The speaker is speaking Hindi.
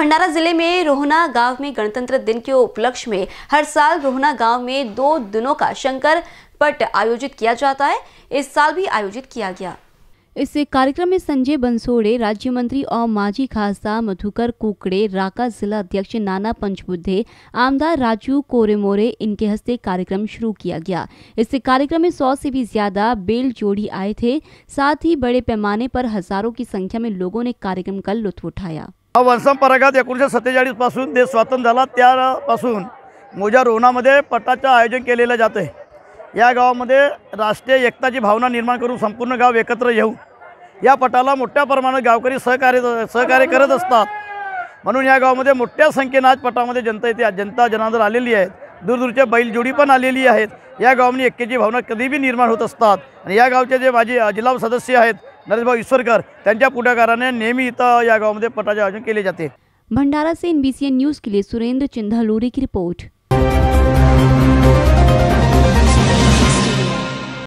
भंडारा जिले में रोहना गांव में गणतंत्र दिन के उपलक्ष्य में हर साल रोहना गांव में दो दिनों का शंकर पट आयोजित किया जाता है इस साल भी आयोजित किया गया इस कार्यक्रम में संजय बंसोड़े राज्य मंत्री और माजी खासदार मधुकर कुकड़े राका जिला अध्यक्ष नाना पंचबुद्धे आमदार राजू कोरेमोरे इनके हस्ते कार्यक्रम शुरू किया गया इस कार्यक्रम में सौ से भी ज्यादा बेल जोड़ी आए थे साथ ही बड़े पैमाने पर हजारों की संख्या में लोगों ने कार्यक्रम का लुत्फ उठाया वंशपरागात एकोणीसशे सत्तेचाळीसपासून देश स्वातंत्र्य झाला त्यापासून मोजा रोहनामध्ये पटाचं आयोजन केलेलं जातं या गावामध्ये राष्ट्रीय एकताची भावना निर्माण करून संपूर्ण गाव एकत्र येऊ या पटाला मोठ्या प्रमाणात गावकरी सहकार्य सहकार्य करत असतात म्हणून या गावामध्ये मोठ्या संख्येनं आज पटामध्ये जनता येते जनता जनादर आलेली आहेत दूरदूरच्या बैलजोडी पण आलेली आहेत या गावामध्ये एक्केची भावना कधीबी निर्माण होत असतात आणि या गावचे जे माझे जिल्हा सदस्य आहेत नरेशभाऊ इसवरकर त्यांच्या पुढाकाराने नेहमी इथं या गावामध्ये पटाचे आयोजन केले जाते भंडारा से एनबीसीएन न्यूज़ के लिए सुरेंद्र चिंधा लोरी की रिपोर्ट